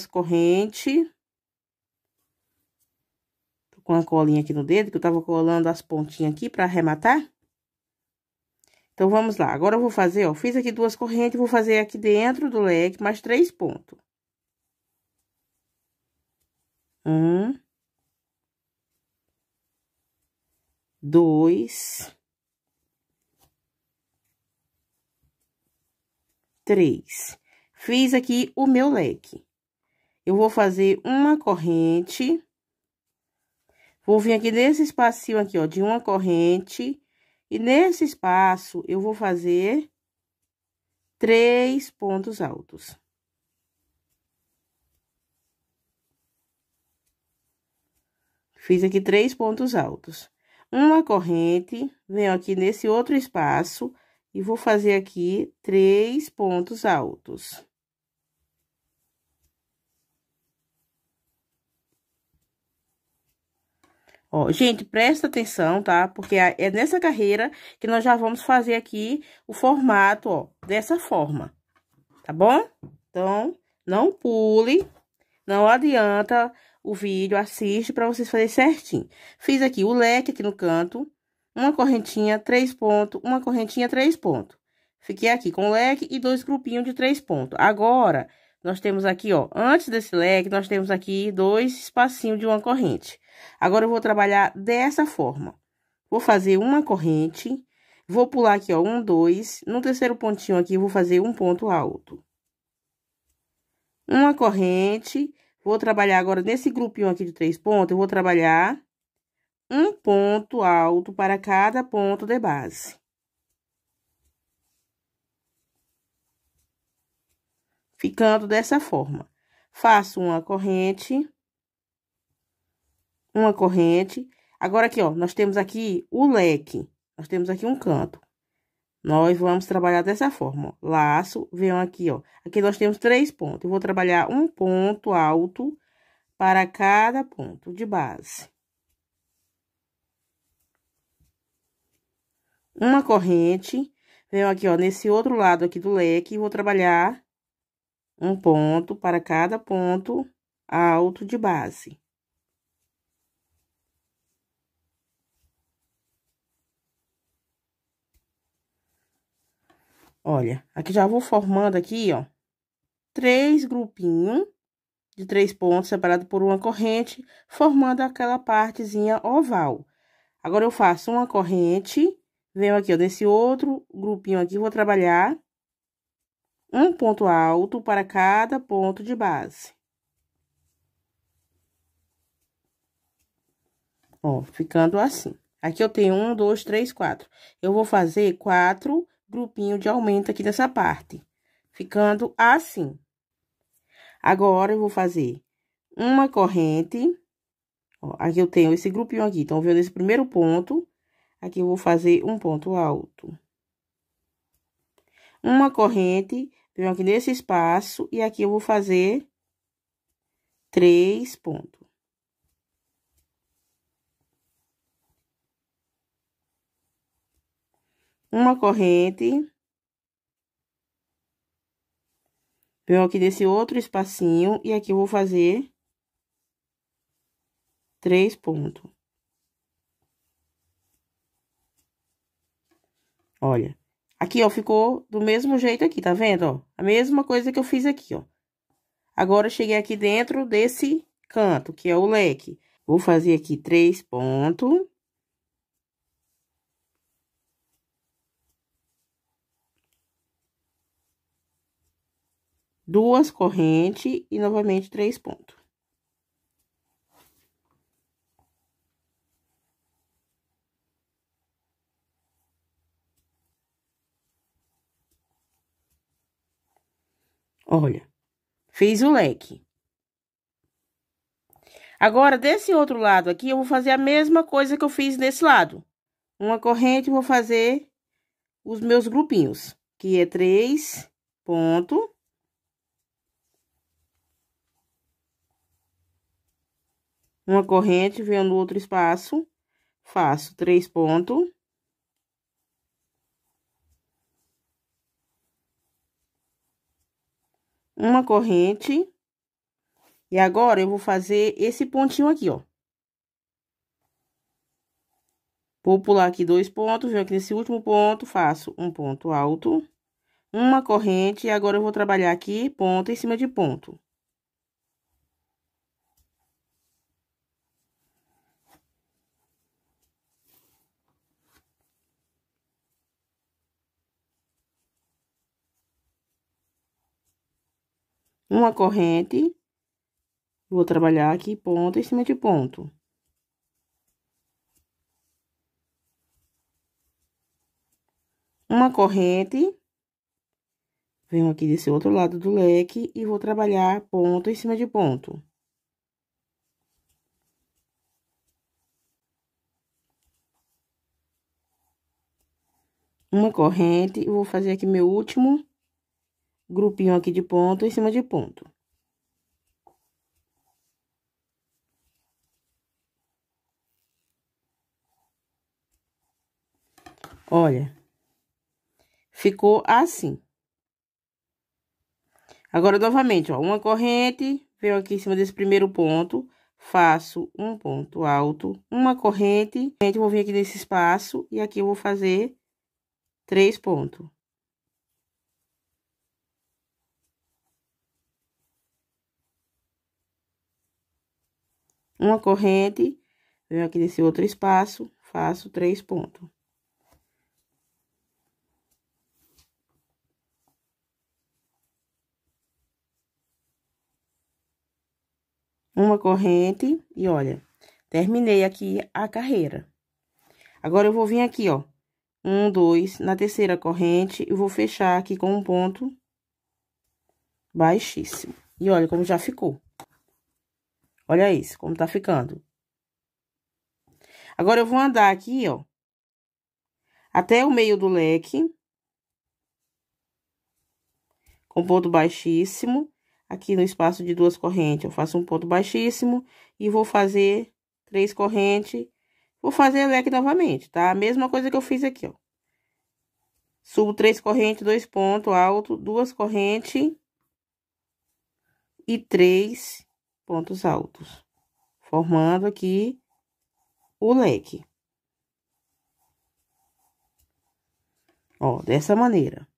duas correntes. Tô com a colinha aqui no dedo, que eu tava colando as pontinhas aqui pra arrematar. Então, vamos lá. Agora, eu vou fazer, ó, fiz aqui duas correntes, vou fazer aqui dentro do leque mais três pontos. Um. Dois. Três. Fiz aqui o meu leque eu vou fazer uma corrente. Vou vir aqui nesse espacinho aqui, ó, de uma corrente. E nesse espaço, eu vou fazer três pontos altos. Fiz aqui três pontos altos. Uma corrente, venho aqui nesse outro espaço e vou fazer aqui três pontos altos. Ó, gente, presta atenção, tá? Porque é nessa carreira que nós já vamos fazer aqui o formato, ó, dessa forma, tá bom? Então, não pule, não adianta o vídeo, assiste para vocês fazerem certinho. Fiz aqui o leque aqui no canto, uma correntinha, três pontos, uma correntinha, três pontos. Fiquei aqui com leque e dois grupinhos de três pontos. Agora, nós temos aqui, ó, antes desse leque, nós temos aqui dois espacinhos de uma corrente. Agora eu vou trabalhar dessa forma. Vou fazer uma corrente, vou pular aqui, ó, um, dois. No terceiro pontinho aqui, vou fazer um ponto alto. Uma corrente, vou trabalhar agora nesse grupinho aqui de três pontos, eu vou trabalhar um ponto alto para cada ponto de base. Ficando dessa forma. Faço uma corrente uma corrente. Agora aqui, ó, nós temos aqui o leque. Nós temos aqui um canto. Nós vamos trabalhar dessa forma, ó. Laço, venho aqui, ó. Aqui nós temos três pontos. Eu vou trabalhar um ponto alto para cada ponto de base. Uma corrente, venho aqui, ó, nesse outro lado aqui do leque, e vou trabalhar um ponto para cada ponto alto de base. Olha, aqui já vou formando aqui, ó, três grupinhos de três pontos separados por uma corrente, formando aquela partezinha oval. Agora, eu faço uma corrente, venho aqui, ó, nesse outro grupinho aqui, vou trabalhar um ponto alto para cada ponto de base. Ó, ficando assim. Aqui eu tenho um, dois, três, quatro. Eu vou fazer quatro grupinho de aumento aqui dessa parte, ficando assim. Agora, eu vou fazer uma corrente, ó, aqui eu tenho esse grupinho aqui, então vendo esse primeiro ponto? Aqui eu vou fazer um ponto alto. Uma corrente, venho aqui nesse espaço, e aqui eu vou fazer três pontos. uma corrente. Venho aqui desse outro espacinho e aqui eu vou fazer três pontos. Olha, aqui, ó, ficou do mesmo jeito aqui, tá vendo, ó? A mesma coisa que eu fiz aqui, ó. Agora, cheguei aqui dentro desse canto, que é o leque. Vou fazer aqui três pontos. duas correntes e novamente três pontos. Olha, fiz o leque. Agora, desse outro lado aqui, eu vou fazer a mesma coisa que eu fiz desse lado. Uma corrente, vou fazer os meus grupinhos, que é três pontos. uma corrente, venho no outro espaço, faço três pontos. Uma corrente. E agora, eu vou fazer esse pontinho aqui, ó. Vou pular aqui dois pontos, venho aqui nesse último ponto, faço um ponto alto, uma corrente, e agora eu vou trabalhar aqui ponto em cima de ponto. uma corrente, vou trabalhar aqui ponto em cima de ponto. Uma corrente, venho aqui desse outro lado do leque e vou trabalhar ponto em cima de ponto. Uma corrente, vou fazer aqui meu último grupinho aqui de ponto em cima de ponto. Olha, ficou assim. Agora, novamente, ó, uma corrente, venho aqui em cima desse primeiro ponto, faço um ponto alto, uma corrente, gente vou vir aqui nesse espaço e aqui eu vou fazer três pontos. uma corrente, venho aqui nesse outro espaço, faço três pontos. Uma corrente e olha, terminei aqui a carreira. Agora, eu vou vir aqui, ó, um, dois, na terceira corrente, eu vou fechar aqui com um ponto baixíssimo. E olha como já ficou. Olha isso, como tá ficando. Agora, eu vou andar aqui, ó, até o meio do leque. Com ponto baixíssimo. Aqui no espaço de duas correntes, eu faço um ponto baixíssimo e vou fazer três correntes. Vou fazer leque novamente, tá? A mesma coisa que eu fiz aqui, ó. Subo três correntes, dois pontos alto, duas correntes e três pontos altos, formando aqui o leque. Ó, dessa maneira.